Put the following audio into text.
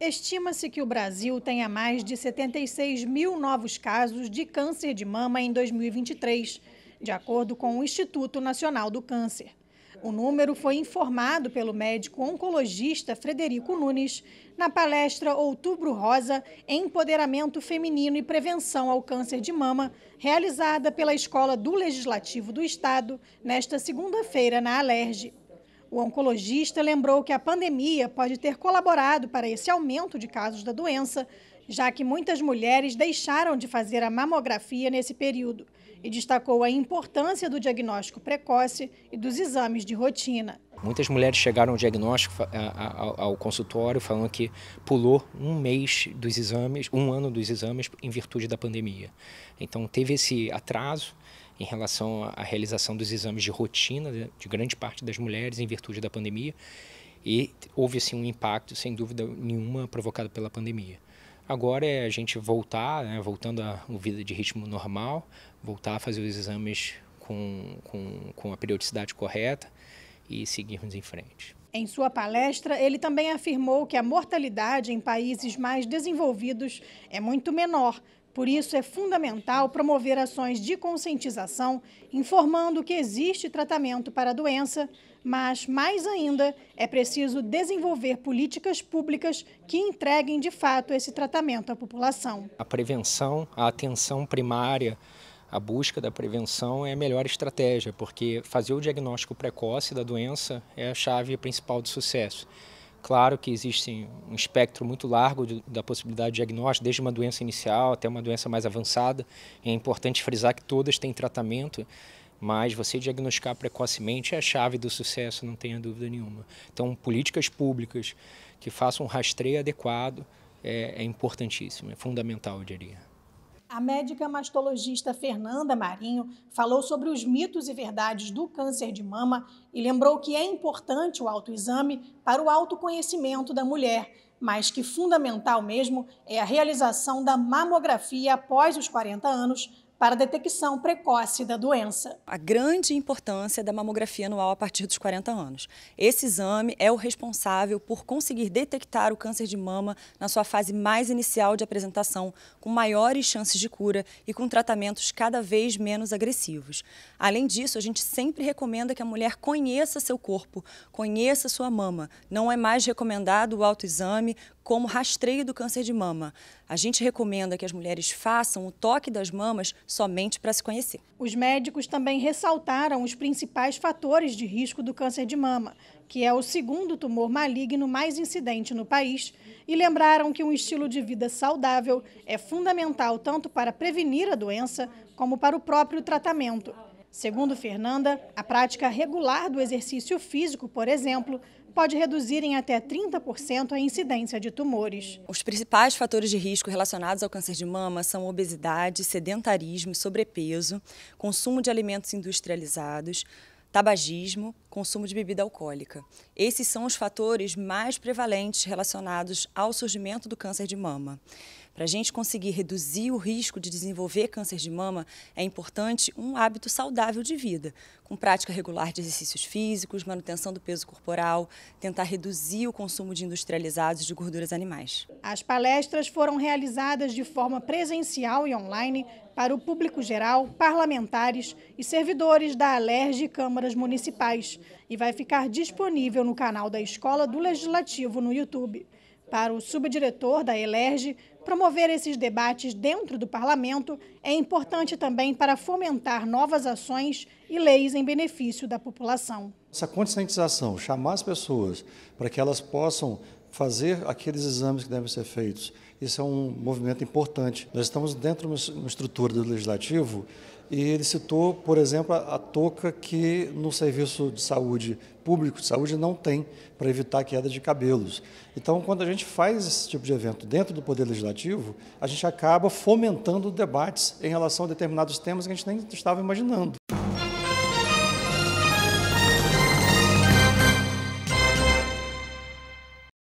Estima-se que o Brasil tenha mais de 76 mil novos casos de câncer de mama em 2023, de acordo com o Instituto Nacional do Câncer. O número foi informado pelo médico oncologista Frederico Nunes na palestra Outubro Rosa Empoderamento Feminino e Prevenção ao Câncer de Mama, realizada pela Escola do Legislativo do Estado nesta segunda-feira na Alerge. O oncologista lembrou que a pandemia pode ter colaborado para esse aumento de casos da doença, já que muitas mulheres deixaram de fazer a mamografia nesse período e destacou a importância do diagnóstico precoce e dos exames de rotina. Muitas mulheres chegaram ao diagnóstico, ao consultório, falando que pulou um mês dos exames, um ano dos exames, em virtude da pandemia. Então, teve esse atraso em relação à realização dos exames de rotina de grande parte das mulheres em virtude da pandemia. E houve, assim, um impacto, sem dúvida nenhuma, provocado pela pandemia. Agora é a gente voltar, né, voltando uma vida de ritmo normal, voltar a fazer os exames com, com, com a periodicidade correta e seguirmos em frente. Em sua palestra, ele também afirmou que a mortalidade em países mais desenvolvidos é muito menor, por isso, é fundamental promover ações de conscientização, informando que existe tratamento para a doença, mas, mais ainda, é preciso desenvolver políticas públicas que entreguem de fato esse tratamento à população. A prevenção, a atenção primária, a busca da prevenção é a melhor estratégia, porque fazer o diagnóstico precoce da doença é a chave principal do sucesso. Claro que existe um espectro muito largo de, da possibilidade de diagnóstico, desde uma doença inicial até uma doença mais avançada. É importante frisar que todas têm tratamento, mas você diagnosticar precocemente é a chave do sucesso, não tenha dúvida nenhuma. Então, políticas públicas que façam um rastreio adequado é, é importantíssimo, é fundamental, eu diria. A médica mastologista Fernanda Marinho falou sobre os mitos e verdades do câncer de mama e lembrou que é importante o autoexame para o autoconhecimento da mulher, mas que fundamental mesmo é a realização da mamografia após os 40 anos para a detecção precoce da doença. A grande importância da mamografia anual a partir dos 40 anos. Esse exame é o responsável por conseguir detectar o câncer de mama na sua fase mais inicial de apresentação, com maiores chances de cura e com tratamentos cada vez menos agressivos. Além disso, a gente sempre recomenda que a mulher conheça seu corpo, conheça sua mama. Não é mais recomendado o autoexame, como rastreio do câncer de mama. A gente recomenda que as mulheres façam o toque das mamas somente para se conhecer. Os médicos também ressaltaram os principais fatores de risco do câncer de mama, que é o segundo tumor maligno mais incidente no país, e lembraram que um estilo de vida saudável é fundamental tanto para prevenir a doença como para o próprio tratamento. Segundo Fernanda, a prática regular do exercício físico, por exemplo, pode reduzir em até 30% a incidência de tumores. Os principais fatores de risco relacionados ao câncer de mama são obesidade, sedentarismo, sobrepeso, consumo de alimentos industrializados, tabagismo, consumo de bebida alcoólica. Esses são os fatores mais prevalentes relacionados ao surgimento do câncer de mama. Para a gente conseguir reduzir o risco de desenvolver câncer de mama, é importante um hábito saudável de vida, com prática regular de exercícios físicos, manutenção do peso corporal, tentar reduzir o consumo de industrializados de gorduras animais. As palestras foram realizadas de forma presencial e online para o público geral, parlamentares e servidores da Alerj e câmaras municipais e vai ficar disponível no canal da Escola do Legislativo no YouTube. Para o subdiretor da Elerge, promover esses debates dentro do parlamento é importante também para fomentar novas ações e leis em benefício da população. Essa conscientização, chamar as pessoas para que elas possam fazer aqueles exames que devem ser feitos, isso é um movimento importante. Nós estamos dentro de uma estrutura do legislativo e ele citou, por exemplo, a, toca touca que no serviço de saúde público, de saúde, não tem para evitar a queda de cabelos. Então, quando a gente faz esse tipo de evento dentro do Poder Legislativo, a gente acaba fomentando debates em relação a determinados temas que a gente nem estava imaginando.